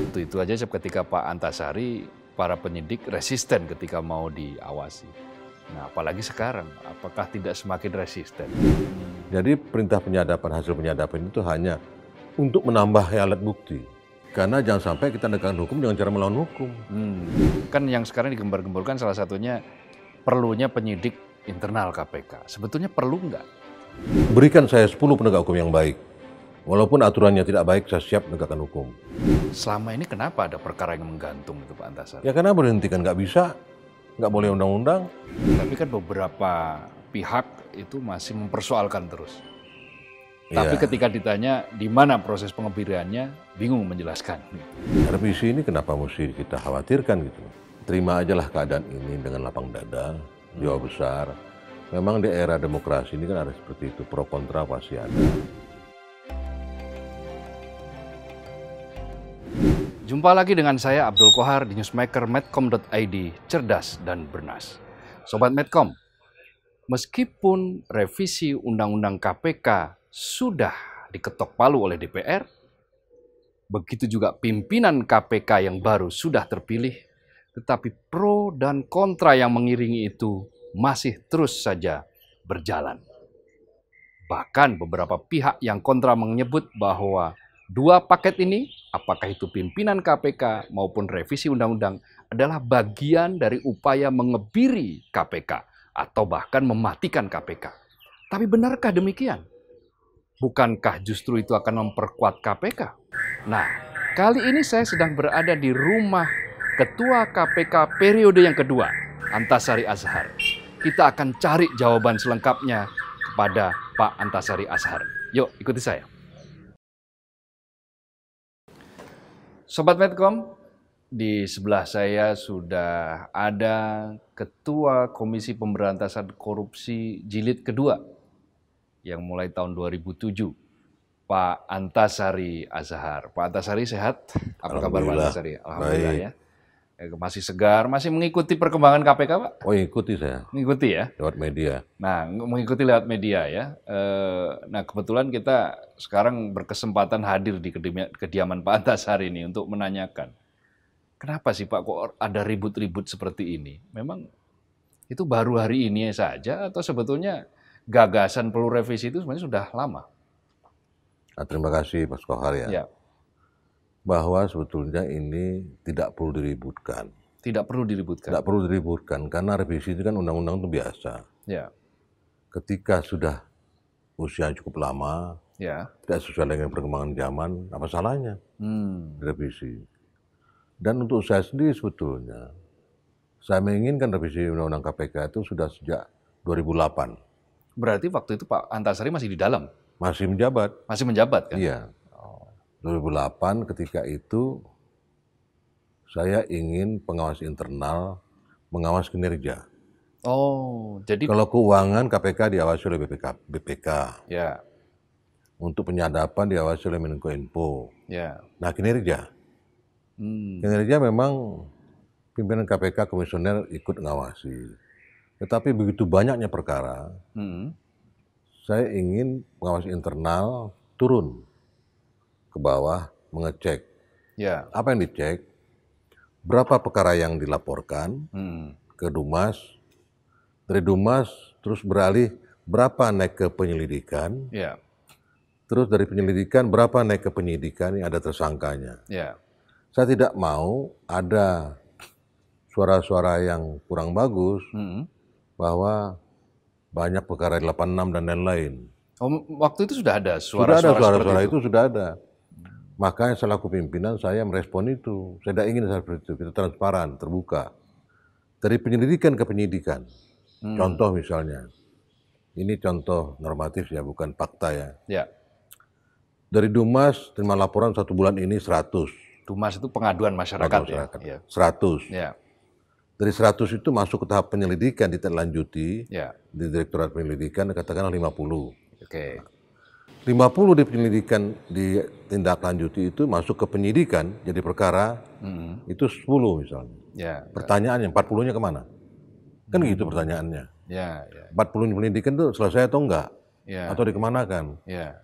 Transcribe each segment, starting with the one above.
waktu itu aja ketika Pak Antasari para penyidik resisten ketika mau diawasi. Nah, apalagi sekarang, apakah tidak semakin resisten? Jadi perintah penyadapan, hasil penyadapan itu hanya untuk menambah alat bukti. Karena jangan sampai kita negakkan hukum dengan cara melawan hukum. Hmm. Kan yang sekarang digembar gemburkan salah satunya perlunya penyidik internal KPK. Sebetulnya perlu nggak? Berikan saya 10 penegak hukum yang baik Walaupun aturannya tidak baik, saya siap menegakkan hukum. Selama ini kenapa ada perkara yang menggantung itu Pak Antasari? Ya karena berhentikan nggak bisa, nggak boleh undang-undang. Tapi kan beberapa pihak itu masih mempersoalkan terus. Ya. Tapi ketika ditanya di mana proses pengebiriannya, bingung menjelaskan. Revisi ini kenapa mesti kita khawatirkan gitu? Terima aja lah keadaan ini dengan lapang dada, jiwa besar. Memang di era demokrasi ini kan ada seperti itu, pro kontra pasti ada. Jumpa lagi dengan saya Abdul Kohar di newsmaker medcom.id, cerdas dan bernas. Sobat Medcom, meskipun revisi Undang-Undang KPK sudah diketok palu oleh DPR, begitu juga pimpinan KPK yang baru sudah terpilih, tetapi pro dan kontra yang mengiringi itu masih terus saja berjalan. Bahkan beberapa pihak yang kontra menyebut bahwa dua paket ini, apakah itu pimpinan KPK maupun revisi undang-undang, adalah bagian dari upaya mengebiri KPK atau bahkan mematikan KPK. Tapi benarkah demikian? Bukankah justru itu akan memperkuat KPK? Nah, kali ini saya sedang berada di rumah Ketua KPK periode yang kedua, Antasari Azhar. Kita akan cari jawaban selengkapnya kepada Pak Antasari Ashar. Yuk, ikuti saya. Sobat Medcom, di sebelah saya sudah ada Ketua Komisi Pemberantasan Korupsi Jilid Kedua yang mulai tahun 2007, Pak Antasari Azhar. Pak Antasari sehat? Apa kabar Pak Antasari? Alhamdulillah Baik. ya. Eh, masih segar, masih mengikuti perkembangan KPK, Pak? Oh, ikuti saya. Mengikuti ya? Lewat media. Nah, mengikuti lewat media ya. Eh, nah, kebetulan kita sekarang berkesempatan hadir di kediaman Pak Antas hari ini untuk menanyakan, kenapa sih Pak kok ada ribut-ribut seperti ini? Memang itu baru hari ini saja atau sebetulnya gagasan perlu revisi itu sebenarnya sudah lama? Nah, terima kasih Mas Kohar ya. ya bahwa sebetulnya ini tidak perlu diributkan. Tidak perlu diributkan. Tidak perlu diributkan karena revisi itu kan undang-undang itu biasa. Ya. Ketika sudah usia cukup lama, ya. tidak sesuai dengan perkembangan zaman, apa salahnya hmm. revisi? Dan untuk saya sendiri sebetulnya, saya menginginkan revisi undang-undang KPK itu sudah sejak 2008. Berarti waktu itu Pak Antasari masih di dalam? Masih menjabat. Masih menjabat kan? Iya. 2008 ketika itu saya ingin pengawas internal mengawas kinerja. Oh, jadi kalau keuangan KPK diawasi oleh BPK, BPK. Ya. Untuk penyadapan diawasi oleh Menko Info. Ya. Nah, kinerja. Hmm. Kinerja memang pimpinan KPK komisioner ikut ngawasi. Tetapi begitu banyaknya perkara, hmm. saya ingin pengawas internal turun ke bawah mengecek. Ya. Apa yang dicek? Berapa perkara yang dilaporkan hmm. ke Dumas? Dari Dumas terus beralih berapa naik ke penyelidikan? Ya. Terus dari penyelidikan berapa naik ke penyidikan yang ada tersangkanya? Ya. Saya tidak mau ada suara-suara yang kurang bagus hmm. bahwa banyak perkara 86 dan lain-lain. Oh, waktu itu sudah ada suara-suara Sudah ada suara, suara itu. itu sudah ada. Maka selaku pimpinan saya merespon itu. Saya tidak ingin seperti itu. Kita transparan, terbuka. Dari penyelidikan ke penyidikan. Hmm. Contoh misalnya. Ini contoh normatif ya, bukan fakta ya. ya. Dari Dumas terima laporan satu bulan ini 100. Dumas itu pengaduan masyarakat, ya? masyarakat ya? 100. Ya. Dari 100 itu masuk ke tahap penyelidikan, ditelanjuti. Ya. Di Direktorat Penyelidikan katakanlah 50. Oke. Okay 50 di penyelidikan di ditindaklanjuti itu masuk ke penyidikan jadi perkara hmm. itu 10 misalnya. Ya, ya. Pertanyaannya 40-nya kemana? Kan gitu pertanyaannya. Ya, ya. 40 penyelidikan itu selesai atau enggak? Ya. Atau dikemanakan? Ya.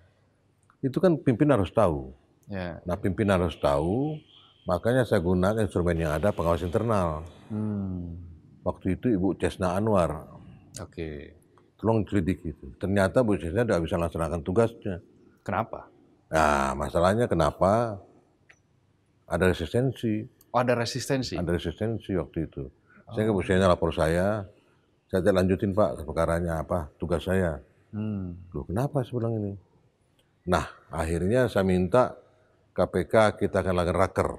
Itu kan pimpin harus tahu. Ya. Nah pimpin harus tahu, makanya saya gunakan instrumen yang ada pengawas internal. Hmm. Waktu itu Ibu Cesna Anwar. Oke. Okay tolong cerdik itu. Ternyata Bu Sisna tidak bisa melaksanakan tugasnya. Kenapa? Nah, masalahnya kenapa ada resistensi. Oh, ada resistensi? Ada resistensi waktu itu. Oh. ke Bu lapor saya, saya tidak lanjutin Pak, perkaranya apa, tugas saya. Hmm. Loh, kenapa sebelum ini? Nah, akhirnya saya minta KPK kita akan lakukan raker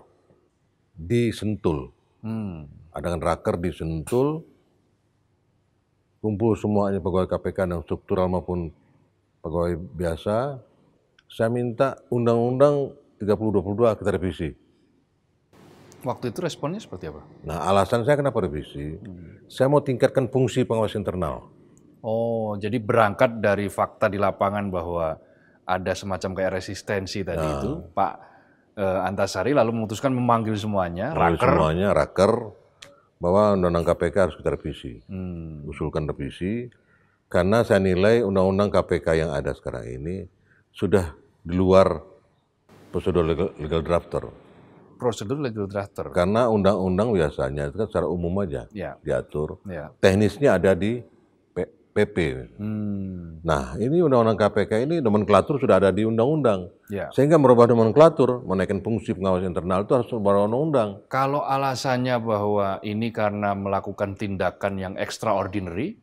di Sentul. Hmm. Ada raker di Sentul, kumpul semuanya pegawai KPK dan struktural maupun pegawai biasa, saya minta undang-undang 3022 kita revisi. Waktu itu responnya seperti apa? Nah, alasan saya kenapa revisi, hmm. saya mau tingkatkan fungsi pengawas internal. Oh, jadi berangkat dari fakta di lapangan bahwa ada semacam kayak resistensi tadi nah. itu, Pak eh, Antasari lalu memutuskan memanggil semuanya, raker. Semuanya raker, bahwa undang-undang KPK harus kita revisi, hmm. usulkan revisi, karena saya nilai undang-undang KPK yang ada sekarang ini sudah di luar prosedur legal, legal drafter. Prosedur legal drafter. Karena undang-undang biasanya itu kan secara umum aja ya. diatur. Ya. Teknisnya ada di PP. Hmm. Nah, ini undang-undang KPK ini nomenklatur sudah ada di undang-undang. Ya. Sehingga merubah nomenklatur, menaikkan fungsi pengawas internal itu harus merubah undang-undang. Kalau alasannya bahwa ini karena melakukan tindakan yang extraordinary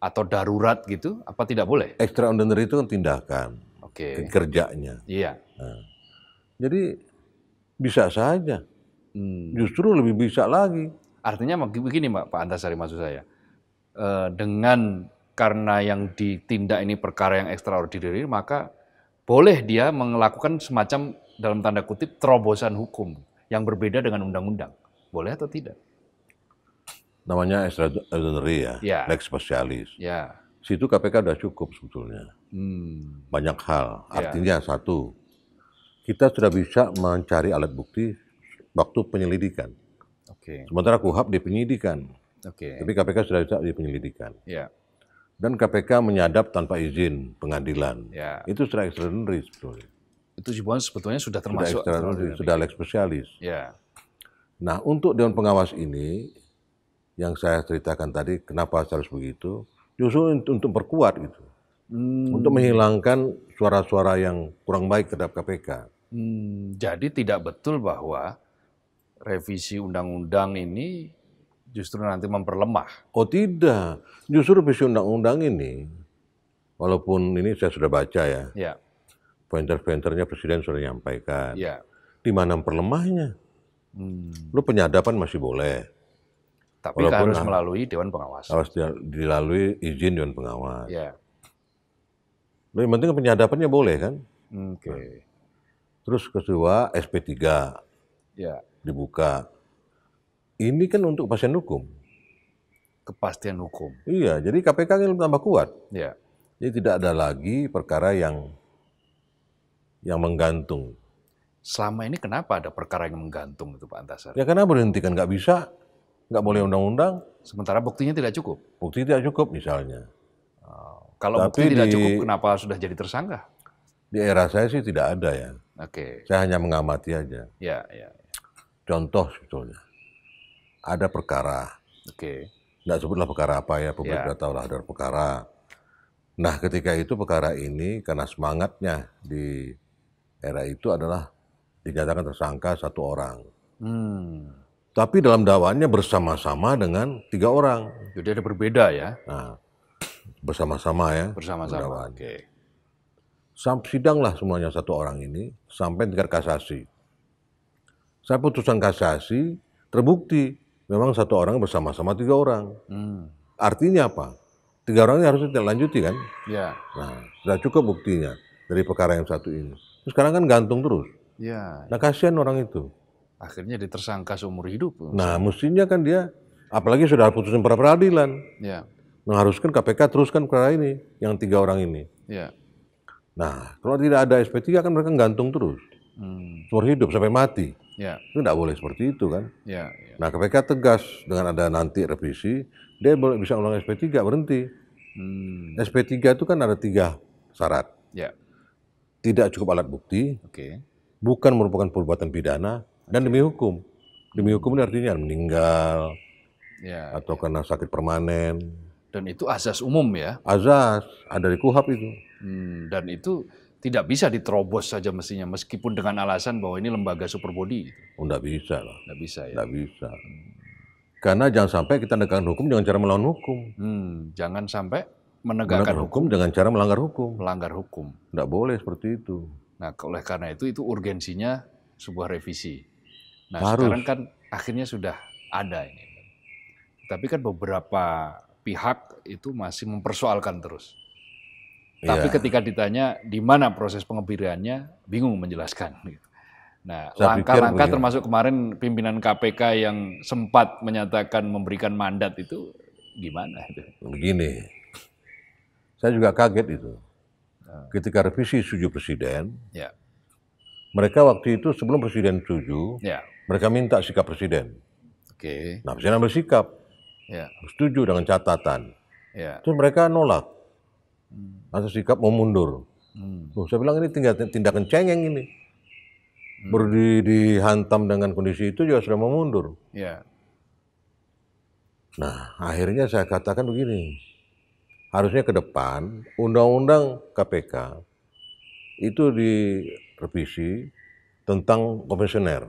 atau darurat gitu, apa tidak boleh? Extraordinary itu kan tindakan. Oke. Okay. Kerjanya. Iya. Nah. Jadi bisa saja. Hmm. Justru lebih bisa lagi. Artinya begini Pak Antasari maksud saya Eh, dengan karena yang ditindak ini perkara yang ekstraordinari, maka boleh dia melakukan semacam dalam tanda kutip terobosan hukum yang berbeda dengan undang-undang. Boleh atau tidak? Namanya extraordinary ya, ya. lex specialis. Ya. Situ KPK sudah cukup sebetulnya. Hmm. Banyak hal. Ya. Artinya ya. satu, kita sudah bisa mencari alat bukti waktu penyelidikan. Okay. Sementara KUHAP dipenyidikan. penyidikan Okay. Tapi KPK sudah bisa di penyelidikan. Yeah. Dan KPK menyadap tanpa izin pengadilan. Yeah. Itu sudah extraordinary sebetulnya. Itu Jibuan sebetulnya sudah termasuk sudah extraordinary, sudah lex specialis. Yeah. Nah, untuk dewan pengawas ini yang saya ceritakan tadi kenapa harus begitu? Justru untuk perkuat itu. Hmm. Untuk menghilangkan suara-suara yang kurang baik terhadap KPK. Hmm, jadi tidak betul bahwa revisi undang-undang ini justru nanti memperlemah. Oh tidak, justru revisi undang-undang ini, walaupun ini saya sudah baca ya, ya. pointer-pointernya Presiden sudah menyampaikan. Ya. Di mana perlemahnya? Hmm. Lu penyadapan masih boleh. Tapi walaupun harus nah, melalui Dewan Pengawas. Harus dilalui izin Dewan Pengawas. Ya. Lu yang penting penyadapannya boleh kan? Oke. Okay. Nah. Terus kedua SP3 ya. dibuka ini kan untuk pasien hukum. Kepastian hukum. Iya, jadi KPK ini kan tambah kuat. Iya. Jadi tidak ada lagi perkara yang yang menggantung. Selama ini kenapa ada perkara yang menggantung itu Pak Antasar? Ya karena berhentikan nggak bisa, nggak boleh undang-undang. Sementara buktinya tidak cukup. Bukti tidak cukup misalnya. Oh, kalau Tapi bukti di, tidak cukup, kenapa sudah jadi tersangka? Di era saya sih tidak ada ya. Oke. Okay. Saya hanya mengamati aja. Ya, ya. ya. Contoh sebetulnya ada perkara. Oke. Okay. Nggak sebutlah perkara apa ya, publik yeah. Ya. tahu lah ada perkara. Nah, ketika itu perkara ini karena semangatnya di era itu adalah dinyatakan tersangka satu orang. Hmm. Tapi dalam dakwaannya bersama-sama dengan tiga orang. Jadi ada berbeda ya? Nah, bersama-sama ya. Bersama-sama. Oke. Okay. Sidanglah semuanya satu orang ini sampai tingkat kasasi. Saya putusan kasasi terbukti memang satu orang bersama-sama tiga orang. Hmm. Artinya apa? Tiga orang ini harus tidak lanjuti kan? Ya. Nah, sudah cukup buktinya dari perkara yang satu ini. Terus sekarang kan gantung terus. Ya. Nah kasihan orang itu. Akhirnya ditersangka seumur hidup. Nah mestinya kan dia, apalagi sudah putusin pra peradilan. Ya. Mengharuskan KPK teruskan perkara ini, yang tiga orang ini. Ya. Nah, kalau tidak ada SP3 kan mereka gantung terus. Hmm. Seumur hidup sampai mati. Ya. Itu tidak boleh seperti itu kan. Ya, ya. Nah KPK tegas dengan ada nanti revisi, dia boleh bisa ulang SP3 berhenti. Hmm. SP3 itu kan ada tiga syarat. Ya. Tidak cukup alat bukti, okay. bukan merupakan perbuatan pidana, okay. dan demi hukum. Demi hukum ini artinya meninggal, ya, ya. atau ya. karena sakit permanen. Dan itu azas umum ya? Azas, ada di kuhap itu. Hmm, dan itu tidak bisa diterobos saja mestinya meskipun dengan alasan bahwa ini lembaga super gitu. Oh, tidak bisa lah. Tidak bisa ya. Enggak bisa. Karena jangan sampai kita menegakkan hukum dengan cara melawan hukum. Hmm, jangan sampai menegakkan hukum, hukum dengan cara melanggar hukum. Melanggar hukum. Tidak boleh seperti itu. Nah, oleh karena itu itu urgensinya sebuah revisi. Nah, Harus. sekarang kan akhirnya sudah ada ini. Tapi kan beberapa pihak itu masih mempersoalkan terus. Tapi yeah. ketika ditanya di mana proses pengebiriannya, bingung menjelaskan. Gitu. Nah, langkah-langkah termasuk kemarin pimpinan KPK yang sempat menyatakan memberikan mandat itu gimana? Begini, saya juga kaget itu. Ah. Ketika revisi setuju presiden, ya. mereka waktu itu sebelum presiden setuju, ya. mereka minta sikap presiden. Oke. Nah, presiden bersikap, ya. setuju dengan catatan. Ya. Terus mereka nolak hmm. atau sikap mau mundur. Hmm. Loh, saya bilang ini tindakan cengeng ini. Hmm. Baru di, dihantam dengan kondisi itu juga sudah mau mundur. Yeah. Nah, akhirnya saya katakan begini. Harusnya ke depan undang-undang KPK itu direvisi tentang komisioner.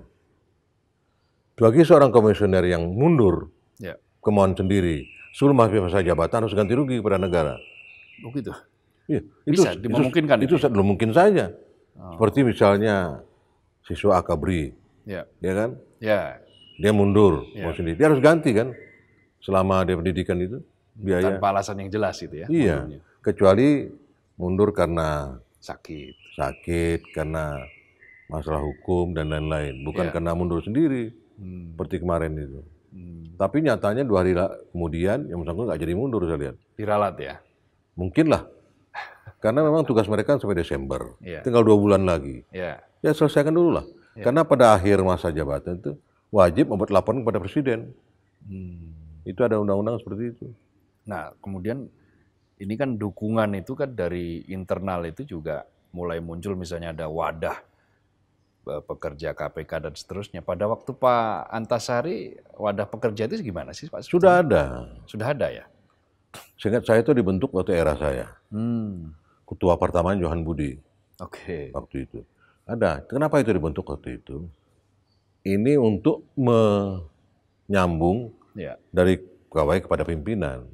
Bagi seorang komisioner yang mundur, yeah. kemauan sendiri, seluruh masa jabatan harus ganti rugi kepada negara. Oh gitu. Iya, itu, Bisa, dimungkinkan. Itu, ya? itu mungkin saja. Oh. Seperti misalnya siswa Akabri, Yeah. Iya ya kan? Yeah. Dia mundur yeah. sendiri. Dia harus ganti kan? Selama dia pendidikan itu biaya. Tanpa alasan yang jelas itu ya. Iya. Mundurnya. Kecuali mundur karena sakit, sakit karena masalah hukum dan lain-lain. Bukan yeah. karena mundur sendiri hmm. seperti kemarin itu. Hmm. Tapi nyatanya dua hari kemudian yang bersangkutan nggak jadi mundur saya lihat. Diralat ya. Mungkin lah. Karena memang tugas mereka kan sampai Desember. Yeah. Tinggal dua bulan lagi. Yeah. Ya selesaikan dulu lah. Yeah. Karena pada akhir masa jabatan itu wajib membuat laporan kepada Presiden. Hmm. Itu ada undang-undang seperti itu. Nah, kemudian ini kan dukungan itu kan dari internal itu juga mulai muncul misalnya ada wadah e, pekerja KPK dan seterusnya. Pada waktu Pak Antasari, wadah pekerja itu gimana sih Pak? Sudah ada. Sudah ada ya? Seingat saya itu dibentuk waktu era saya. Hmm. Ketua pertamaan Johan Budi. Oke. Okay. Waktu itu. Ada. Kenapa itu dibentuk waktu itu? Ini untuk menyambung ya. dari pegawai kepada pimpinan.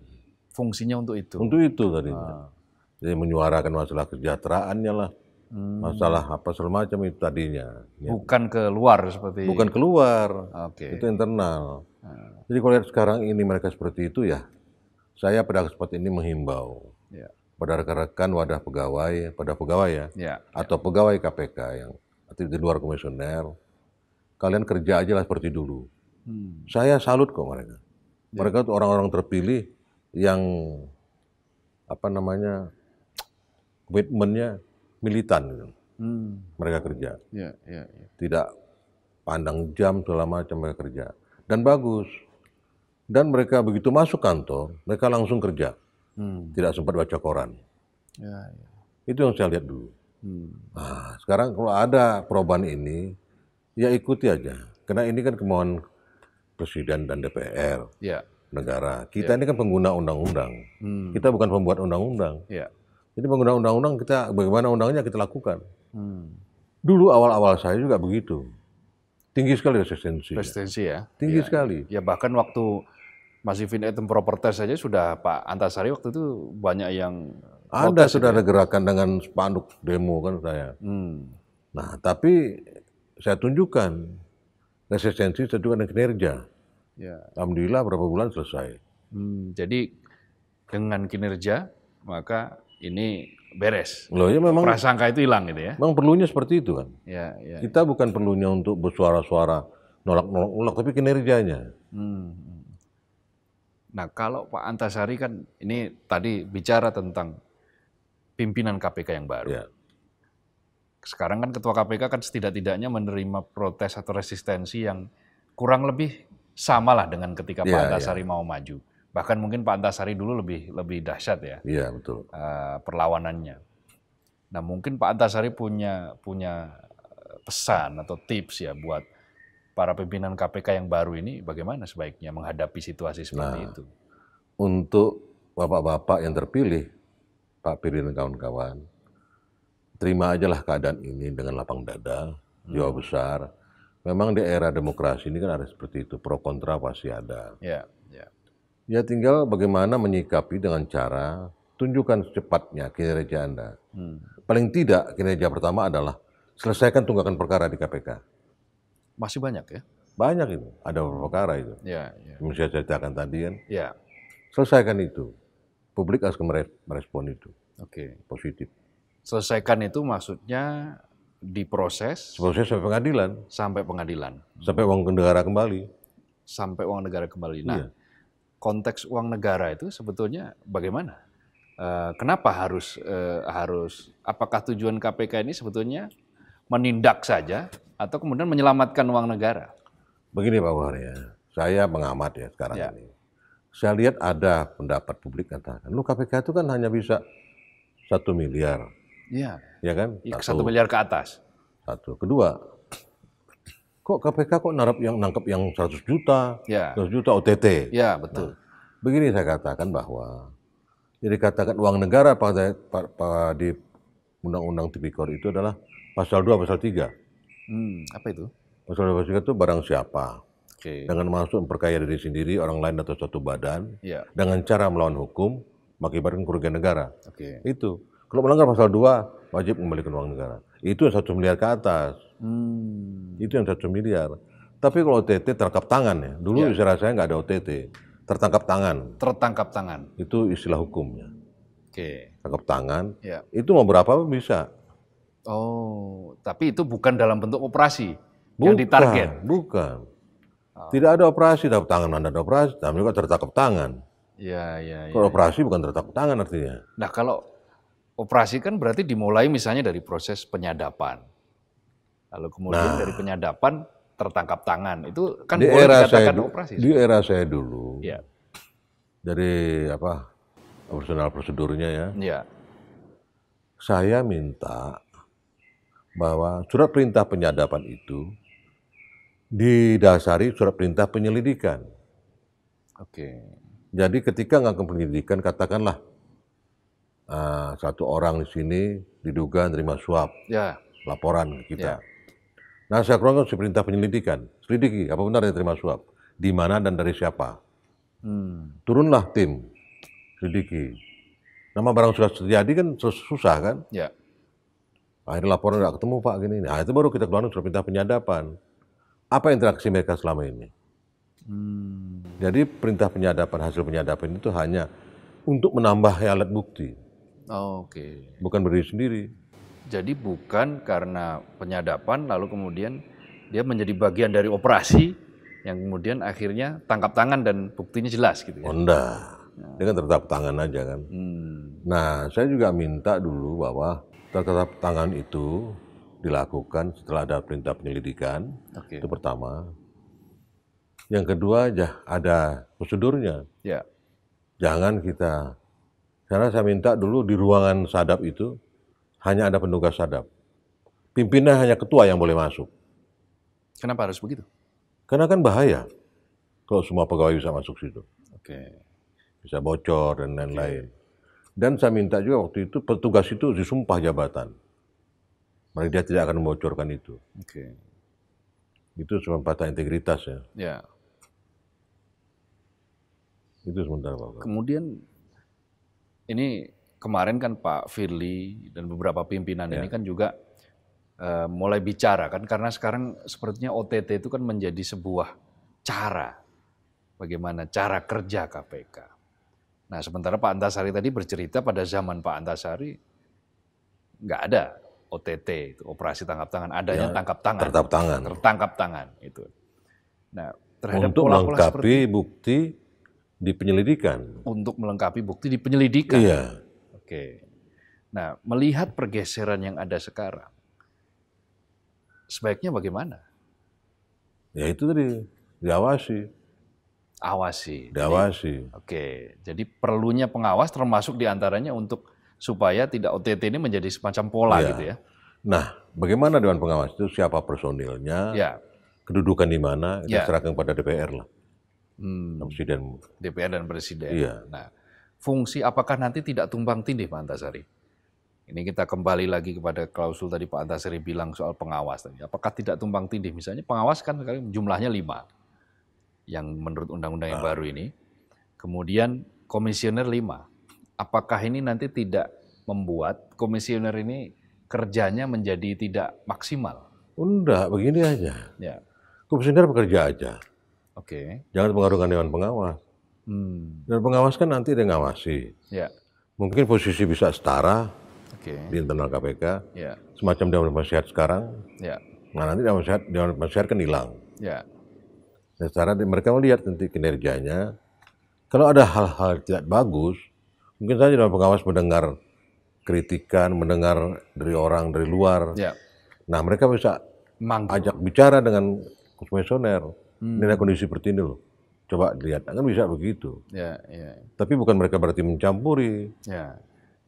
Fungsinya untuk itu. Untuk itu tadi. Ah. Jadi menyuarakan masalah kesejahteraannya lah, hmm. masalah apa semacam itu tadinya. Ya. Bukan keluar seperti. Bukan keluar. Okay. Itu internal. Ah. Jadi kalau lihat sekarang ini mereka seperti itu ya, saya pada kesempatan ini menghimbau ya. pada rekan-rekan wadah pegawai, pada pegawai ya, ya. atau ya. pegawai KPK yang di luar komisioner, kalian kerja aja lah seperti dulu. Hmm. Saya salut kok mereka. Ya. Mereka itu orang-orang terpilih yang apa namanya komitmennya militan. Gitu. Hmm. Mereka kerja. Ya, ya, ya. Tidak pandang jam selama macam mereka kerja. Dan bagus. Dan mereka begitu masuk kantor, mereka langsung kerja. Hmm. Tidak sempat baca koran. Ya, ya. Itu yang saya lihat dulu. Hmm. Nah, sekarang kalau ada perubahan ini, ya ikuti aja. Karena ini kan kemauan Presiden dan DPR ya. negara. Kita ya. ini kan pengguna undang-undang. Hmm. Kita bukan pembuat undang-undang. Ya. Jadi pengguna undang-undang kita bagaimana undangnya kita lakukan. Hmm. Dulu awal-awal saya juga begitu. Tinggi sekali resistensi. Resistensi ya. Tinggi ya. sekali. Ya bahkan waktu masih fit and proper test saja sudah Pak Antasari waktu itu banyak yang ada gitu sudah ada ya. gerakan dengan spanduk demo kan saya. Hmm. Nah tapi saya tunjukkan resistensi saya tunjukkan kinerja. Ya. Alhamdulillah berapa bulan selesai. Hmm, jadi dengan kinerja maka ini beres. Loh ya memang prasangka itu hilang gitu ya. Memang perlunya seperti itu kan. Ya, ya. Kita bukan perlunya untuk bersuara-suara nolak-nolak tapi kinerjanya. Hmm. Nah, kalau Pak Antasari kan ini tadi bicara tentang pimpinan KPK yang baru. Ya. Sekarang kan ketua KPK kan setidak-tidaknya menerima protes atau resistensi yang kurang lebih samalah dengan ketika ya, Pak ya. Antasari ya. mau maju. Bahkan mungkin Pak Antasari dulu lebih lebih dahsyat ya. Iya, betul. Uh, perlawanannya. Nah, mungkin Pak Antasari punya punya eh, pesan atau tips ya buat para pimpinan KPK yang baru ini bagaimana sebaiknya menghadapi situasi seperti nah, itu? Untuk bapak-bapak yang terpilih, Pak Piri dan kawan-kawan, terima ajalah keadaan ini dengan lapang dada, hmm. jiwa besar. Memang di era demokrasi ini kan ada seperti itu, pro kontra pasti ada. Ya, ya. ya tinggal bagaimana menyikapi dengan cara tunjukkan secepatnya kinerja Anda. Hmm. Paling tidak kinerja pertama adalah selesaikan tunggakan perkara di KPK masih banyak ya? Banyak itu. Ada perkara itu. Ya, ya. Yang saya ceritakan tadi kan. Ya. Selesaikan itu. Publik harus merespon itu. Oke. Okay. Positif. Selesaikan itu maksudnya diproses. Proses sampai pengadilan. Sampai pengadilan. Sampai uang negara kembali. Sampai uang negara kembali. Nah, iya. konteks uang negara itu sebetulnya bagaimana? Eh, kenapa harus eh, harus? Apakah tujuan KPK ini sebetulnya menindak saja atau kemudian menyelamatkan uang negara? Begini Pak Wahri ya, saya mengamati ya sekarang ya. ini. Saya lihat ada pendapat publik katakan, lu KPK itu kan hanya bisa satu miliar. Iya. Ya kan? Iya, satu miliar ke atas. Satu. Kedua, kok KPK kok narap yang nangkep yang 100 juta, ya. 100 juta OTT. Ya, betul. Nah, begini saya katakan bahwa jadi katakan uang negara pada, pada di Undang-Undang Tipikor itu adalah pasal 2, pasal 3. Hmm, apa itu? Masalah basic itu barang siapa. Okay. Dengan masuk memperkaya diri sendiri, orang lain atau suatu badan. Yeah. Dengan cara melawan hukum, mengakibatkan kerugian negara. Okay. Itu. Kalau melanggar pasal 2, wajib mengembalikan uang negara. Itu yang satu miliar ke atas. Hmm. Itu yang satu miliar. Tapi kalau OTT tertangkap tangan ya. Dulu yeah. istilah saya nggak ada OTT. Tertangkap tangan. Tertangkap tangan. Itu istilah hukumnya. Oke. Okay. Tangkap tangan. Yeah. Itu mau berapa pun bisa. Oh, tapi itu bukan dalam bentuk operasi bukan, yang ditarget. Bukan. Oh. Tidak ada operasi, tapi tangan Anda ada operasi, tapi juga tertangkap tangan. Ya, iya, iya. Kalau iya. operasi bukan tertangkap tangan artinya. Nah, kalau operasi kan berarti dimulai misalnya dari proses penyadapan. Lalu kemudian nah, dari penyadapan tertangkap tangan. Itu kan di era saya operasi. Di era saya dulu. Ya. Dari apa? Personal prosedurnya ya. Iya. Saya minta bahwa surat perintah penyadapan itu didasari surat perintah penyelidikan. Oke. Jadi ketika melakukan penyelidikan, katakanlah uh, satu orang di sini diduga menerima suap, ya. laporan kita. Yeah. Nah, saya keluarkan perintah penyelidikan, selidiki apa benar dia terima suap, di mana dan dari siapa. Hmm. Turunlah tim, selidiki. Nama barang sudah terjadi kan susah kan? Ya Akhirnya laporan nggak ketemu Pak gini. Nah itu baru kita keluar sudah pindah penyadapan. Apa interaksi mereka selama ini? Hmm. Jadi perintah penyadapan hasil penyadapan itu hanya untuk menambah alat bukti. Oh, Oke. Okay. Bukan berdiri sendiri. Jadi bukan karena penyadapan lalu kemudian dia menjadi bagian dari operasi yang kemudian akhirnya tangkap tangan dan buktinya jelas gitu ya. Honda. dengan ya. Dia kan tangan aja kan. Hmm. Nah, saya juga minta dulu bahwa tetap tangan itu dilakukan setelah ada perintah penyelidikan. Okay. Itu pertama. Yang kedua, ya ada prosedurnya. Yeah. Jangan kita, karena saya minta dulu di ruangan sadap itu hanya ada penugas sadap. Pimpinan hanya ketua yang boleh masuk. Kenapa harus begitu? Karena kan bahaya kalau semua pegawai bisa masuk situ. Okay. Bisa bocor dan lain-lain. Dan saya minta juga waktu itu petugas itu disumpah jabatan. Mereka dia tidak akan membocorkan itu. Oke. Okay. Itu cuma patah integritas ya. Ya. Itu sementara Pak. Kemudian ini kemarin kan Pak Firly dan beberapa pimpinan ya. ini kan juga uh, mulai bicara kan karena sekarang sepertinya OTT itu kan menjadi sebuah cara bagaimana cara kerja KPK. Nah sementara Pak Antasari tadi bercerita pada zaman Pak Antasari nggak ada OTT itu operasi tangkap tangan adanya ya, tangkap tangan tertangkap tangan tertangkap tangan itu nah terhadap untuk pola -pola melengkapi seperti, bukti di penyelidikan untuk melengkapi bukti di penyelidikan iya oke nah melihat pergeseran yang ada sekarang sebaiknya bagaimana ya itu tadi diawasi Awasi. Diawasi. Oke, jadi perlunya pengawas termasuk diantaranya untuk supaya tidak OTT ini menjadi semacam pola ya. gitu ya. Nah, bagaimana dewan pengawas itu siapa personilnya, ya. kedudukan di mana, ya. kita ya. serahkan pada DPR lah. Hmm. Presiden. DPR dan Presiden. Iya. Nah, fungsi apakah nanti tidak tumpang tindih Pak Antasari? Ini kita kembali lagi kepada klausul tadi Pak Antasari bilang soal pengawas tadi. Apakah tidak tumpang tindih? Misalnya pengawas kan jumlahnya lima yang menurut undang-undang yang ah. baru ini. Kemudian komisioner 5. Apakah ini nanti tidak membuat komisioner ini kerjanya menjadi tidak maksimal? Enggak, begini aja. Ya. Komisioner bekerja aja. Oke. Okay. Jangan pengaruhkan dewan pengawas. Hmm. Dan pengawas kan nanti dia ngawasi. Ya. Mungkin posisi bisa setara okay. di internal KPK. Ya. Semacam dewan penasihat sekarang. Ya. Nah nanti dewan penasihat, dewan kan hilang. Ya. Secara mereka melihat nanti kinerjanya. Kalau ada hal-hal tidak bagus, mungkin saja dalam pengawas mendengar kritikan, mendengar dari orang dari luar. Ya. Nah mereka bisa Mangkuk. ajak bicara dengan komisioner. Hmm. Ini kondisi seperti ini loh. Coba lihat, kan bisa begitu. Ya, ya. Tapi bukan mereka berarti mencampuri. Ya.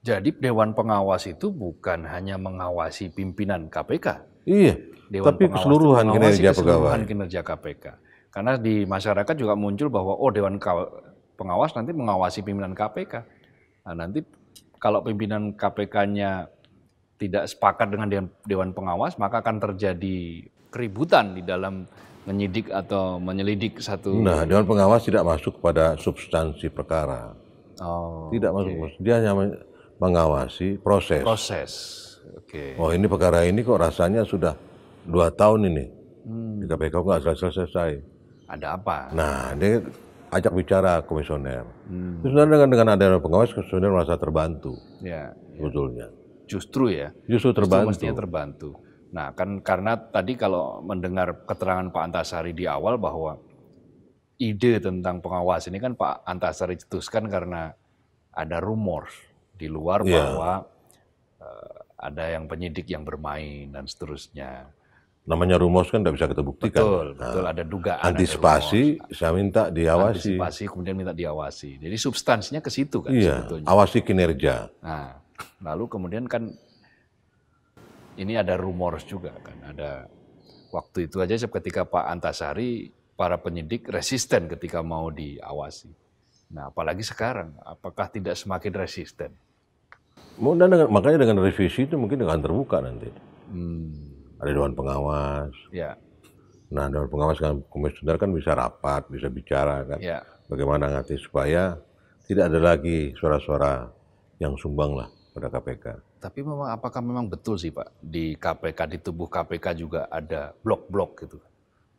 Jadi Dewan Pengawas itu bukan hanya mengawasi pimpinan KPK. Iya. Dewan tapi pengawas keseluruhan kinerja pegawai. Keseluruhan kinerja KPK. Karena di masyarakat juga muncul bahwa oh dewan pengawas nanti mengawasi pimpinan KPK. Nah, nanti kalau pimpinan KPK-nya tidak sepakat dengan dewan pengawas, maka akan terjadi keributan di dalam menyidik atau menyelidik satu. Nah, dewan pengawas tidak masuk pada substansi perkara. Oh, tidak okay. masuk. Dia hanya mengawasi proses. Proses. Oke. Okay. Oh, ini perkara ini kok rasanya sudah dua tahun ini. Hmm. Di KPK nggak selesai-selesai. Ada apa? Nah, dia ajak bicara komisioner. Hmm. Sebenarnya dengan dengan adanya pengawas komisioner merasa terbantu. Ya, ya. sebetulnya. Ya. Justru ya. Justru terbantu. Justru mestinya terbantu. Nah, kan karena tadi kalau mendengar keterangan Pak Antasari di awal bahwa ide tentang pengawas ini kan Pak Antasari cetuskan karena ada rumor di luar yeah. bahwa uh, ada yang penyidik yang bermain dan seterusnya namanya rumus kan tidak bisa kita buktikan. Betul, nah, betul ada dugaan. Antisipasi, ada saya minta diawasi. Antisipasi, kemudian minta diawasi. Jadi substansinya ke situ kan iya, sebetulnya. Awasi kinerja. Nah, lalu kemudian kan ini ada rumor juga kan, ada waktu itu aja ketika Pak Antasari para penyidik resisten ketika mau diawasi. Nah, apalagi sekarang, apakah tidak semakin resisten? Mungkin dengan, makanya dengan revisi itu mungkin akan terbuka nanti. Hmm ada dewan pengawas. Ya. Nah, dewan pengawas kan komisioner kan bisa rapat, bisa bicara kan. Ya. Bagaimana ngerti supaya tidak ada lagi suara-suara yang sumbang lah pada KPK. Tapi memang apakah memang betul sih Pak di KPK di tubuh KPK juga ada blok-blok gitu?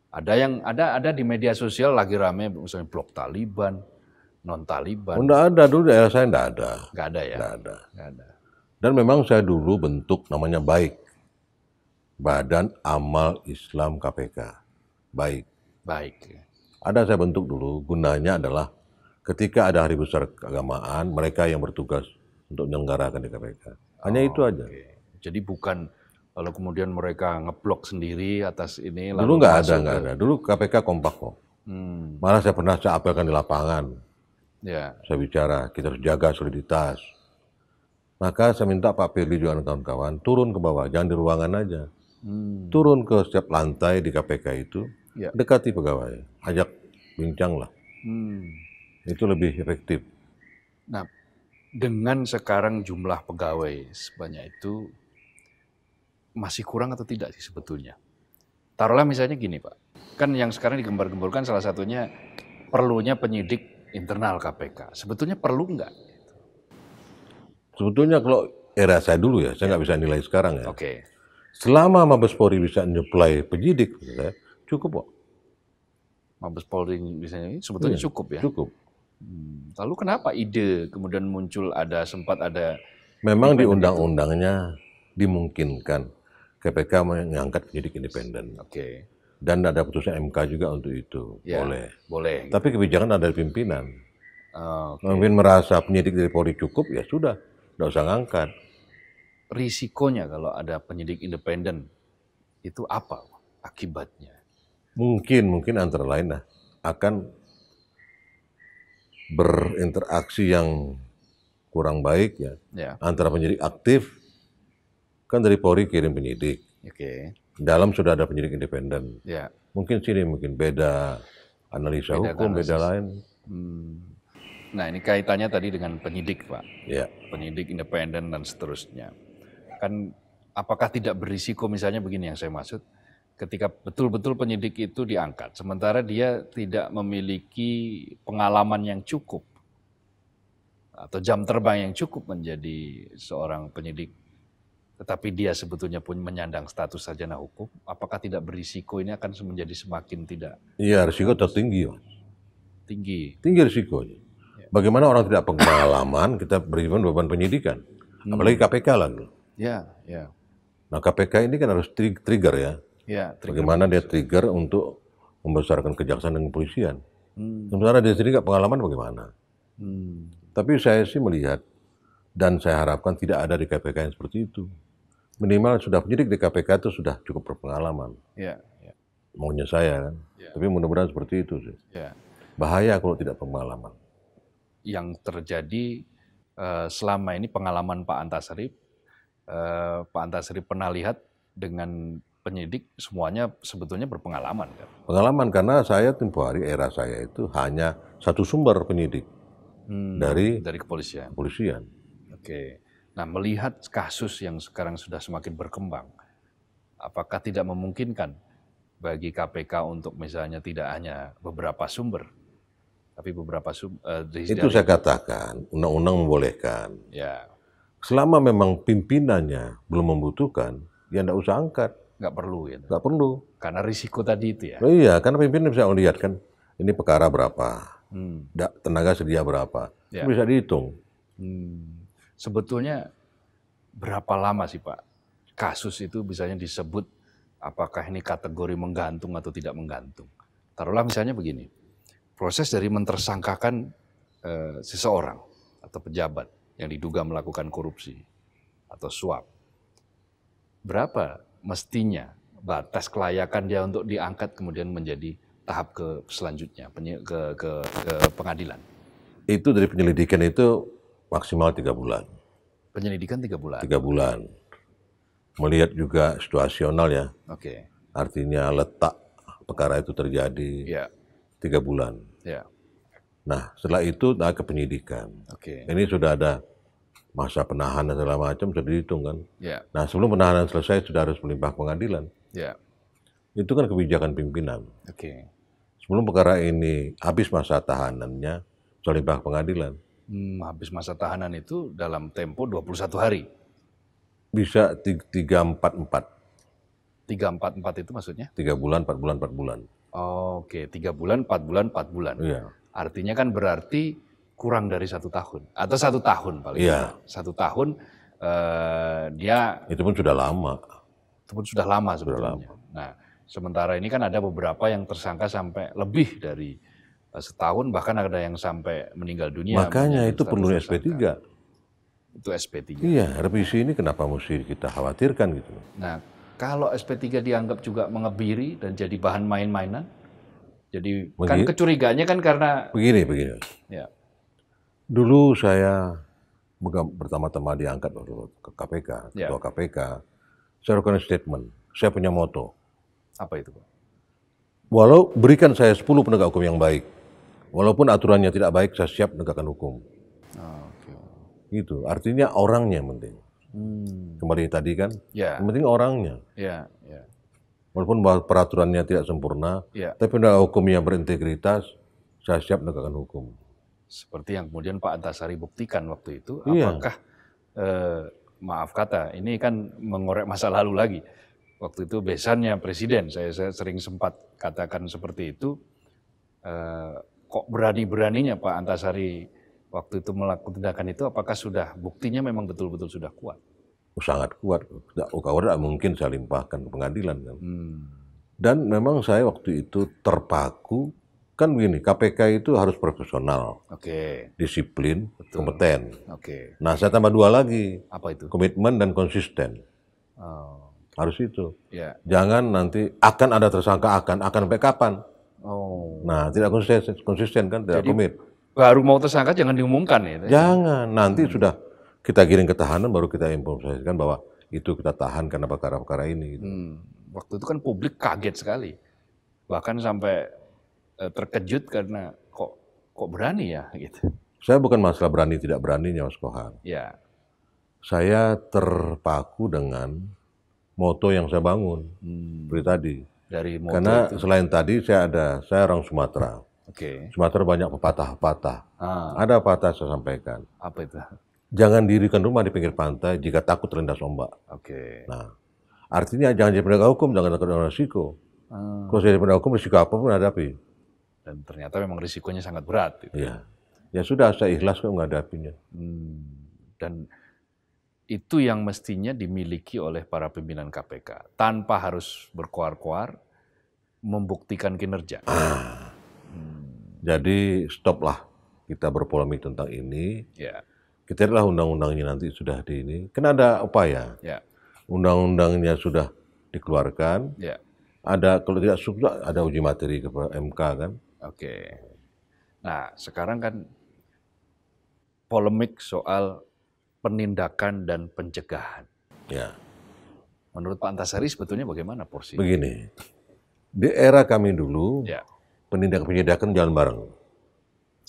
Ada yang ada ada di media sosial lagi rame misalnya blok Taliban, non Taliban. Oh, enggak ada dulu daerah saya enggak ada. Enggak ada ya. Enggak ada. Enggak ada. Dan memang saya dulu bentuk namanya baik. Badan Amal Islam KPK. Baik. Baik. Ya. Ada saya bentuk dulu, gunanya adalah ketika ada hari besar keagamaan, mereka yang bertugas untuk menyelenggarakan di KPK. Hanya oh, itu aja. Okay. Jadi bukan kalau kemudian mereka ngeblok sendiri atas ini. dulu nggak ada, nggak ada. Dulu KPK kompak kok. Hmm. Malah saya pernah saya apelkan di lapangan. Yeah. Saya bicara, kita harus jaga soliditas. Maka saya minta Pak Firly juga kawan-kawan turun ke bawah, jangan di ruangan aja hmm. turun ke setiap lantai di KPK itu, ya. dekati pegawai, ajak bincanglah. Hmm. Itu lebih efektif. Nah, dengan sekarang jumlah pegawai sebanyak itu masih kurang atau tidak sih sebetulnya? Taruhlah misalnya gini Pak, kan yang sekarang digembar gemburkan salah satunya perlunya penyidik internal KPK. Sebetulnya perlu nggak? Sebetulnya kalau era saya dulu ya, saya ya. nggak ya. bisa nilai sekarang ya. Okay Selama Mabes Polri bisa menyuplai penyidik, ya, cukup kok. Mabes Polri bisa ini sebetulnya iya, cukup ya. Cukup. Hmm. Lalu kenapa ide kemudian muncul ada sempat ada Memang di undang-undangnya dimungkinkan KPK mengangkat penyidik independen. Oke. Okay. Dan ada putusan MK juga untuk itu. Ya, boleh. Boleh. Tapi kebijakan ada di pimpinan. Oh, ah, okay. Mungkin merasa penyidik dari Polri cukup ya sudah, tidak usah ngangkat risikonya kalau ada penyidik independen itu apa akibatnya? Mungkin mungkin antara lain nah, akan berinteraksi yang kurang baik ya, ya. antara penyidik aktif kan dari Polri kirim penyidik. Oke. Okay. Dalam sudah ada penyidik independen. Ya. Mungkin sini mungkin beda analisa beda hukum, analisis. beda lain. Hmm. Nah ini kaitannya tadi dengan penyidik Pak. Ya. Penyidik independen dan seterusnya kan apakah tidak berisiko misalnya begini yang saya maksud ketika betul-betul penyidik itu diangkat sementara dia tidak memiliki pengalaman yang cukup atau jam terbang yang cukup menjadi seorang penyidik tetapi dia sebetulnya pun menyandang status sarjana hukum apakah tidak berisiko ini akan menjadi semakin tidak iya risiko tertinggi tinggi tinggi risikonya ya. bagaimana orang tidak pengalaman kita berikan beban penyidikan hmm. apalagi KPK lah Ya, ya. Nah KPK ini kan harus trigger ya. Ya. Trigger Bagaimana dia trigger untuk membesarkan kejaksaan dan kepolisian. Hmm. Sementara dia sendiri nggak pengalaman bagaimana. Hmm. Tapi saya sih melihat dan saya harapkan tidak ada di KPK yang seperti itu. Minimal sudah penyidik di KPK itu sudah cukup berpengalaman. Ya. ya. Maunya saya kan. Ya. Tapi mudah-mudahan seperti itu sih. Ya. Bahaya kalau tidak pengalaman. Yang terjadi eh, selama ini pengalaman Pak Antasari eh, Pak Antasari pernah lihat dengan penyidik semuanya sebetulnya berpengalaman kan? Pengalaman karena saya tempo hari era saya itu hanya satu sumber penyidik hmm, dari dari kepolisian. Kepolisian. Oke. Nah melihat kasus yang sekarang sudah semakin berkembang, apakah tidak memungkinkan bagi KPK untuk misalnya tidak hanya beberapa sumber, tapi beberapa sumber. Uh, itu saya katakan undang-undang membolehkan. Ya. Selama memang pimpinannya belum membutuhkan, ya nggak usah angkat. Nggak perlu ya, Nggak perlu. Karena risiko tadi itu ya. Oh, iya, karena pimpinan bisa melihat kan, ini perkara berapa, hmm. tenaga sedia berapa, ya. bisa dihitung. Hmm. Sebetulnya berapa lama sih Pak kasus itu bisanya disebut apakah ini kategori menggantung atau tidak menggantung? Taruhlah misalnya begini, proses dari mentersangkakan e, seseorang atau pejabat yang diduga melakukan korupsi atau suap. Berapa mestinya batas kelayakan dia untuk diangkat kemudian menjadi tahap ke selanjutnya ke, ke, ke pengadilan? Itu dari penyelidikan itu maksimal tiga bulan. Penyelidikan tiga bulan. Tiga bulan. Melihat juga situasional ya. Oke. Okay. Artinya letak perkara itu terjadi. yeah. Tiga bulan. Ya. Nah setelah itu nah, ke penyidikan. Oke. Okay. Ini sudah ada masa penahanan segala macam sudah dihitung kan. Yeah. Nah sebelum penahanan selesai sudah harus melimpah pengadilan. Yeah. Itu kan kebijakan pimpinan. Okay. Sebelum perkara ini habis masa tahanannya sudah melimpah pengadilan. Hmm, habis masa tahanan itu dalam tempo 21 hari? Bisa 344. 344 itu maksudnya? 3 bulan, 4 bulan, 4 bulan. Oh, Oke, okay. 3 bulan, 4 bulan, 4 bulan. Iya. Artinya kan berarti kurang dari satu tahun atau satu tahun paling ya. satu tahun uh, dia itu pun sudah lama itu pun sudah lama sebetulnya. Sudah lama. Nah sementara ini kan ada beberapa yang tersangka sampai lebih dari eh, setahun bahkan ada yang sampai meninggal dunia. Makanya itu perlu SP3. Itu SP3. Iya, revisi ini kenapa mesti kita khawatirkan gitu Nah, kalau SP3 dianggap juga mengebiri dan jadi bahan main-mainan, jadi begini, kan kecurigaannya kan karena begini begini. Ya. Dulu saya pertama-tama diangkat ke KPK, ya. ketua yeah. KPK, saya lakukan statement. Saya punya moto. Apa itu, Pak? Walau berikan saya 10 penegak hukum yang baik, walaupun aturannya tidak baik, saya siap menegakkan hukum. Ah, okay. Gitu. Artinya orangnya yang penting. Hmm. Kembali tadi kan, yeah. penting orangnya. Yeah. Yeah. Walaupun peraturannya tidak sempurna, yeah. tapi penegak hukum yang berintegritas, saya siap menegakkan hukum. Seperti yang kemudian Pak Antasari buktikan waktu itu, iya. apakah eh, maaf kata ini kan mengorek masa lalu lagi. Waktu itu besannya presiden, saya, saya sering sempat katakan seperti itu. Eh, kok berani-beraninya Pak Antasari waktu itu melakukan tindakan itu? Apakah sudah buktinya memang betul-betul sudah kuat? Oh, sangat kuat. Okawa oh, tidak mungkin saya limpahkan ke pengadilan kan. Hmm. Dan memang saya waktu itu terpaku kan begini, KPK itu harus profesional, okay. disiplin, Betul. kompeten. Okay. Nah, saya tambah dua lagi. Apa itu? Komitmen dan konsisten. Oh. Harus itu. Yeah. Jangan nanti akan ada tersangka akan akan sampai kapan? Oh. Nah, tidak konsisten, konsisten kan tidak Jadi, komit. Baru mau tersangka jangan diumumkan ya. Jangan, nanti hmm. sudah kita kirim ke tahanan baru kita informasikan bahwa itu kita tahan karena perkara-perkara ini. Gitu. Hmm. Waktu itu kan publik kaget sekali. Bahkan sampai Eh, terkejut karena kok kok berani ya gitu. Saya bukan masalah berani tidak beraninya Mas Kohar. Ya. Saya terpaku dengan moto yang saya bangun hmm. dari tadi. Dari moto Karena itu. selain tadi saya ada saya orang Sumatera. Oke. Okay. Sumatera banyak pepatah-pepatah. Ah. Ada pepatah saya sampaikan. Apa itu? Jangan dirikan rumah di pinggir pantai jika takut terlindas ombak. Oke. Okay. Nah, artinya jangan jadi penegak hukum, jangan takut dengan risiko. Ah. Kalau jadi penegak hukum, risiko apa pun hadapi dan ternyata memang risikonya sangat berat. Gitu. Ya. ya sudah saya ikhlas kok menghadapinya. Hmm. Dan itu yang mestinya dimiliki oleh para pimpinan KPK tanpa harus berkoar-koar membuktikan kinerja. Ah. Hmm. Jadi stoplah kita berpolemik tentang ini. Ya. Kita lihatlah undang-undangnya nanti sudah di ini. Kan ada upaya. Ya. Undang-undangnya sudah dikeluarkan. Ya. Ada kalau tidak ada uji materi ke MK kan. Oke. Nah, sekarang kan polemik soal penindakan dan pencegahan. Ya. Menurut Pak Antasari sebetulnya bagaimana porsi? Begini, di era kami dulu, ya. penindak-penindakan jalan bareng.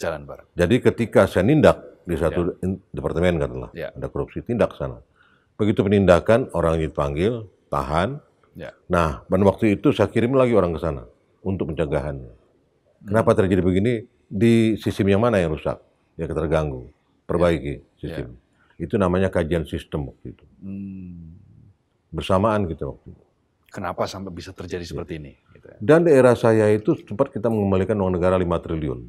Jalan bareng. Jadi ketika saya nindak di satu ya. departemen katalah ya. ada korupsi, tindak sana. Begitu penindakan, orang dipanggil, tahan. Ya. Nah, pada waktu itu saya kirim lagi orang ke sana untuk pencegahannya. Kenapa terjadi begini? Di sistem yang mana yang rusak? Ya terganggu. Perbaiki ya. sistem. Ya. Itu namanya kajian sistem waktu itu. Hmm. Bersamaan gitu waktu itu. Kenapa sampai bisa terjadi ya. seperti ini? Gitu ya? Dan di era saya itu sempat kita mengembalikan uang negara 5 triliun.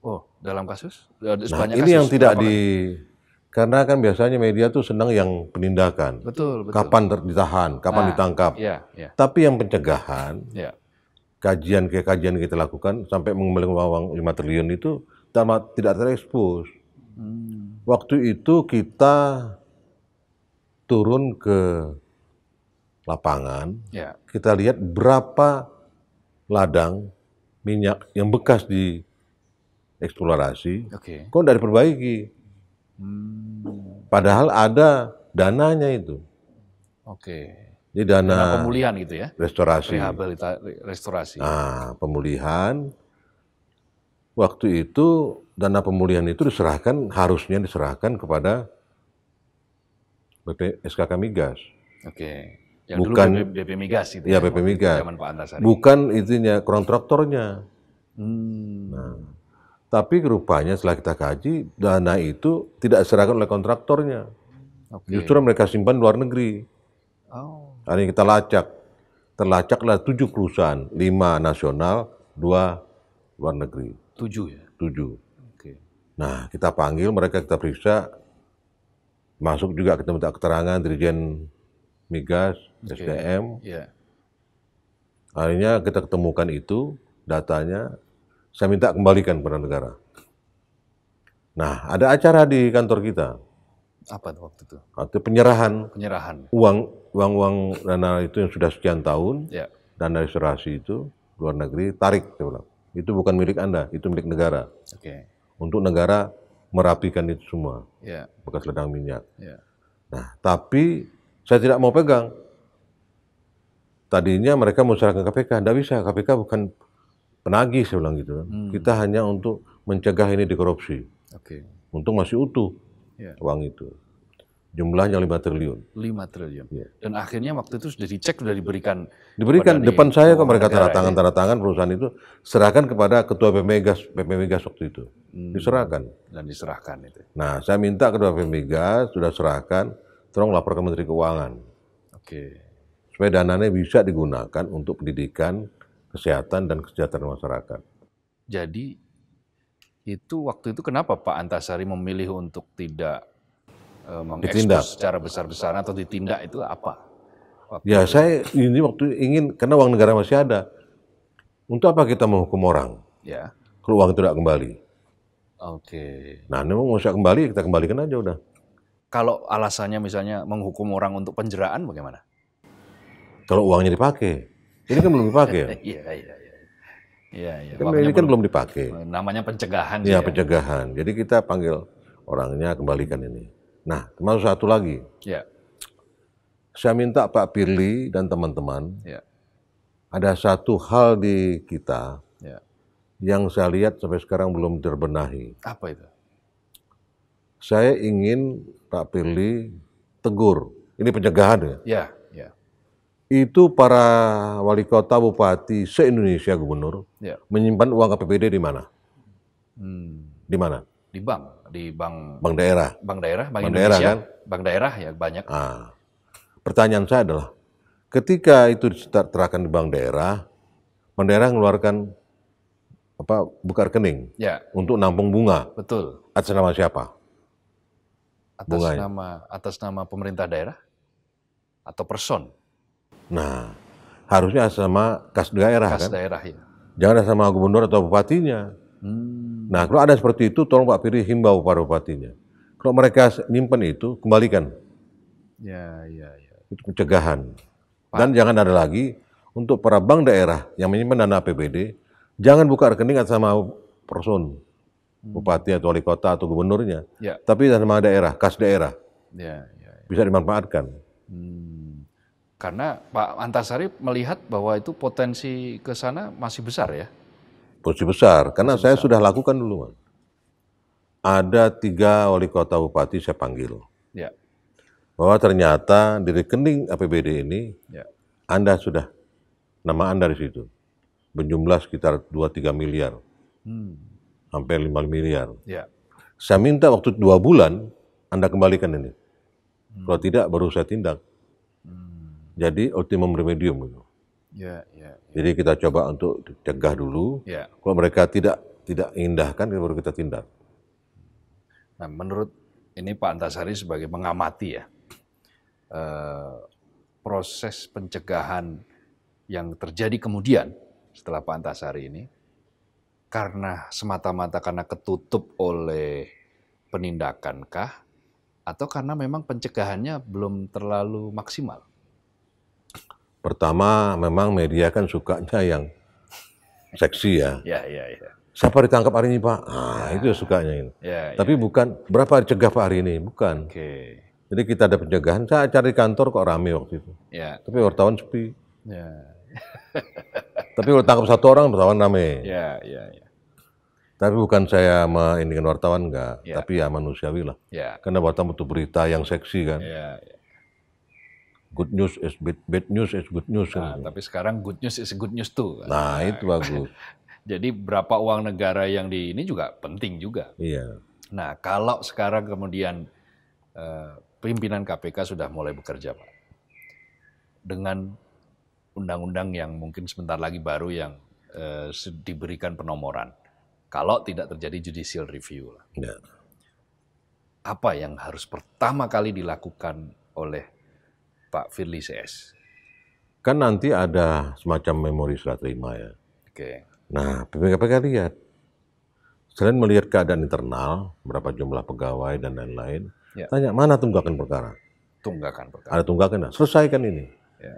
Oh, dalam kasus? Eh, nah, sebanyak nah, ini kasus yang tidak di kan? karena kan biasanya media tuh senang yang penindakan. Betul, betul. Kapan ditahan, kapan nah, ditangkap. Ya, ya. Tapi yang pencegahan ya kajian ke kajian kita lakukan sampai mengembalikan uang 5 triliun itu tidak tidak terekspos. Hmm. Waktu itu kita turun ke lapangan, yeah. kita lihat berapa ladang minyak yang bekas di eksplorasi, okay. kok tidak diperbaiki. Hmm. Padahal ada dananya itu. Oke. Okay. Ini dana, dana pemulihan gitu ya. Restorasi. restorasi. Nah, pemulihan waktu itu dana pemulihan itu diserahkan harusnya diserahkan kepada BP SKK Migas. Oke. Yang bukan dulu BP, BP Migas gitu iya, ya, itu. Ya, Iya, BP Migas. Zaman Pak Antasari. Bukan itunya kontraktornya. Hmm. Nah, tapi rupanya setelah kita kaji dana itu tidak diserahkan oleh kontraktornya. Okay. Justru mereka simpan luar negeri. Oh. Hari ini kita lacak. Terlacaklah tujuh perusahaan, lima nasional, dua luar negeri. Tujuh ya? Tujuh. Okay. Nah, kita panggil mereka, kita periksa, masuk juga kita minta keterangan Dirjen Migas, okay. SDM. Yeah. Akhirnya kita ketemukan itu, datanya, saya minta kembalikan kepada negara. Nah, ada acara di kantor kita. Apa waktu itu? Waktu penyerahan. Penyerahan. Uang uang-uang dana itu yang sudah sekian tahun, ya. dana restorasi itu luar negeri tarik, saya bilang. Itu bukan milik Anda, itu milik negara. Okay. Untuk negara merapikan itu semua, ya. bekas ledang minyak. Ya. Nah, tapi saya tidak mau pegang. Tadinya mereka mau serahkan KPK, tidak bisa. KPK bukan penagih, saya bilang gitu. Kan. Hmm. Kita hanya untuk mencegah ini dikorupsi. Okay. Untung masih utuh ya. uang itu. Jumlahnya 5 triliun. 5 triliun. Ya. Dan akhirnya waktu itu sudah dicek, sudah diberikan. Diberikan. Depan saya ke oh, mereka ya, ya. tanda tangan, tanda tangan perusahaan itu serahkan kepada ketua PP Migas, waktu itu. Hmm. Diserahkan. Dan diserahkan itu. Nah, saya minta ketua PP Migas sudah serahkan, tolong lapor ke Menteri Keuangan. Oke. Okay. Supaya dananya bisa digunakan untuk pendidikan, kesehatan dan kesejahteraan masyarakat. Jadi itu waktu itu kenapa Pak Antasari memilih untuk tidak Eh, ditindak mengekspos secara besar-besaran atau ditindak itu apa? Waktu ya itu. saya ini waktu ingin karena uang negara masih ada. Untuk apa kita menghukum orang? Ya. Kalau uang itu tidak kembali. Oke. Okay. Nah, ini mau saya kembali kita kembalikan aja udah. Kalau alasannya misalnya menghukum orang untuk penjeraan bagaimana? Kalau uangnya dipakai. Ini kan belum dipakai. Ya? Iya, iya, iya. Iya, iya. Kan ini kan belum dipakai. Namanya pencegahan. Iya, ya. pencegahan. Jadi kita panggil orangnya kembalikan ini. Nah, termasuk satu lagi. Ya. Saya minta Pak Pirli dan teman-teman, ya. ada satu hal di kita ya. yang saya lihat sampai sekarang belum terbenahi. Apa itu? Saya ingin Pak Pirli tegur. Ini pencegahan ya? Ya. ya. Itu para wali kota, bupati, se-Indonesia, gubernur, ya. menyimpan uang KPPD di mana? Hmm. Di mana? Di bank di bank bank daerah. Bank daerah, bank, bank daerah kan? bank daerah ya banyak. Nah, pertanyaan saya adalah ketika itu terakan di bank daerah, bank daerah mengeluarkan apa buka rekening ya. untuk nampung bunga. Betul. Atas nama siapa? Atas Bunganya. nama atas nama pemerintah daerah atau person. Nah, harusnya sama kas daerah kas kan? daerah ya. Jangan sama gubernur atau bupatinya. Hmm. Nah, kalau ada seperti itu, tolong Pak Piri himbau para bupatinya. Kalau mereka nyimpen itu, kembalikan. Ya, ya, ya. Itu pencegahan. Pak. Dan jangan ada lagi untuk para bank daerah yang menyimpan dana APBD, jangan buka rekening atas sama person, hmm. bupati atau wali kota atau gubernurnya, ya. tapi atas daerah, kas daerah. Ya, ya, ya. Bisa dimanfaatkan. Hmm. Karena Pak Antasari melihat bahwa itu potensi ke sana masih besar ya? Porsi besar, karena saya sudah lakukan duluan. Ada tiga wali kota bupati saya panggil. Ya. Bahwa ternyata di rekening APBD ini, ya. Anda sudah, nama Anda di situ. Berjumlah sekitar 2-3 miliar. Hmm. Hampir 5 miliar. Ya. Saya minta waktu dua bulan, Anda kembalikan ini. Hmm. Kalau tidak, baru saya tindak. Hmm. Jadi optimum remedium. Gitu. Ya, ya, ya. Jadi kita coba untuk cegah dulu. Ya. Kalau mereka tidak tidak indahkan, baru kita tindak. Nah, menurut ini Pak Antasari sebagai mengamati ya, eh, proses pencegahan yang terjadi kemudian setelah Pak Antasari ini, karena semata-mata karena ketutup oleh penindakankah, atau karena memang pencegahannya belum terlalu maksimal? Pertama, memang media kan sukanya yang seksi ya. Ya, ya, ya. Siapa ditangkap hari ini Pak? Ah, ya. itu sukanya ini. Ya, Tapi ya, ya. bukan berapa dicegah Pak hari ini, bukan. Oke. Okay. Jadi kita ada pencegahan. Saya cari kantor kok rame waktu itu. Ya. Tapi wartawan sepi. Ya. Tapi kalau tangkap satu orang wartawan rame. Ya, ya, ya. Tapi bukan saya ini kan wartawan enggak, ya. tapi ya manusiawi lah. Ya. Karena wartawan butuh berita yang seksi kan. Ya, ya good news is bad, bad news is good news. Kan? Nah, tapi sekarang good news is good news tuh. Nah, nah itu bagus. Jadi berapa uang negara yang di ini juga penting juga. Iya. Nah, kalau sekarang kemudian eh, pimpinan KPK sudah mulai bekerja, Pak. Dengan undang-undang yang mungkin sebentar lagi baru yang eh, diberikan penomoran. Kalau tidak terjadi judicial review. Lah. Ya. Apa yang harus pertama kali dilakukan oleh Pak Firly CS? Kan nanti ada semacam memori seratus terima ya. Oke. Nah, apa KPK lihat. Selain melihat keadaan internal, berapa jumlah pegawai dan lain-lain, ya. tanya mana tunggakan perkara? Tunggakan perkara. Ada tunggakan, nah, selesaikan ini. Ya.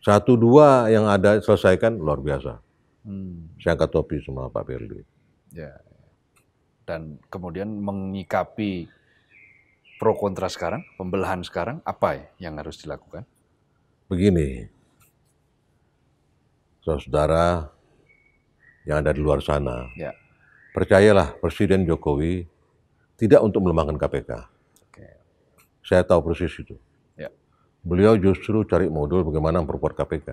Satu dua yang ada selesaikan luar biasa. Hmm. Saya angkat topi semua Pak Firly. Ya, ya. Dan kemudian mengikapi pro kontra sekarang, pembelahan sekarang, apa yang harus dilakukan? Begini, saudara-saudara yang ada di luar sana, ya. percayalah Presiden Jokowi tidak untuk melemahkan KPK. Oke. Saya tahu persis itu. Ya. Beliau justru cari modul bagaimana memperkuat KPK.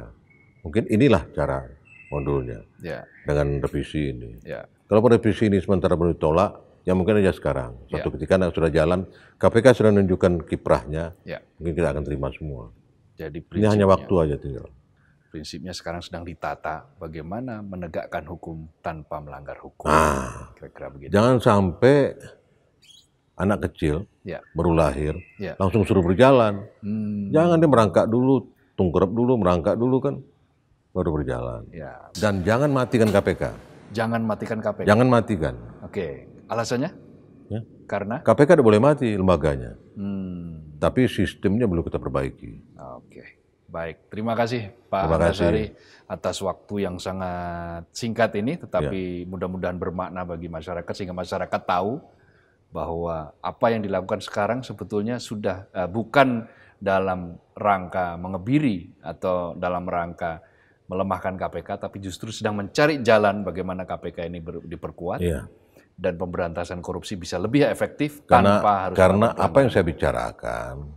Mungkin inilah cara modulnya ya. dengan revisi ini. Ya. Kalau revisi ini sementara belum ditolak, yang mungkin aja sekarang. Suatu yeah. ketika sudah jalan, KPK sudah menunjukkan kiprahnya, yeah. mungkin kita akan terima semua. Jadi ini hanya waktu aja tinggal. Prinsipnya sekarang sedang ditata bagaimana menegakkan hukum tanpa melanggar hukum. Nah, Kira-kira begitu. Jangan sampai anak kecil yeah. baru lahir yeah. langsung suruh berjalan. Hmm. Jangan dia merangkak dulu, tungkrep dulu, merangkak dulu kan baru berjalan. yeah. Dan jangan matikan KPK. Jangan matikan KPK. Jangan matikan. Oke. Okay. Alasannya? Ya. Karena? KPK tidak boleh mati lembaganya. Hmm. Tapi sistemnya belum kita perbaiki. Oke. Baik, terima kasih Pak terima atas waktu yang sangat singkat ini, tetapi ya. mudah-mudahan bermakna bagi masyarakat sehingga masyarakat tahu bahwa apa yang dilakukan sekarang sebetulnya sudah uh, bukan dalam rangka mengebiri atau dalam rangka melemahkan KPK, tapi justru sedang mencari jalan bagaimana KPK ini diperkuat. Ya dan pemberantasan korupsi bisa lebih efektif karena, tanpa harus karena apa yang saya bicarakan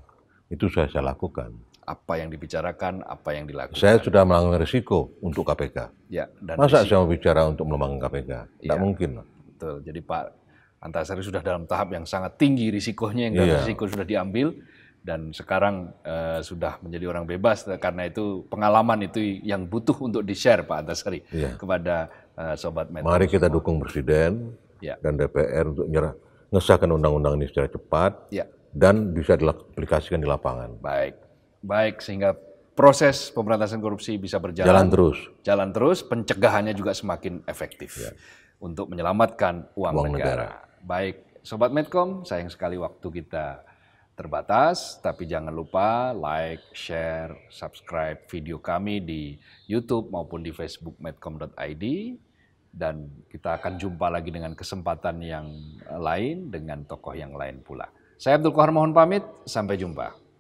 itu sudah saya lakukan. Apa yang dibicarakan, apa yang dilakukan. Saya sudah melanggar risiko untuk KPK. Ya, dan Masa risiko. saya mau bicara untuk melanggar KPK? Tidak ya, mungkin. Betul. Jadi Pak Antasari sudah dalam tahap yang sangat tinggi risikonya, yang ya. risiko sudah diambil dan sekarang uh, sudah menjadi orang bebas karena itu pengalaman itu yang butuh untuk di share Pak Antasari ya. kepada uh, sobat Metro. Mari kita semua. dukung Presiden ya. dan DPR untuk menyerah, ngesahkan undang-undang ini secara cepat ya. dan bisa diaplikasikan di lapangan. Baik, baik sehingga proses pemberantasan korupsi bisa berjalan jalan terus, jalan terus, pencegahannya juga semakin efektif ya. untuk menyelamatkan uang, uang negara. negara. Baik, sobat Medcom, sayang sekali waktu kita terbatas, tapi jangan lupa like, share, subscribe video kami di YouTube maupun di Facebook medcom.id dan kita akan jumpa lagi dengan kesempatan yang lain dengan tokoh yang lain pula. Saya Abdul Kohar mohon pamit, sampai jumpa.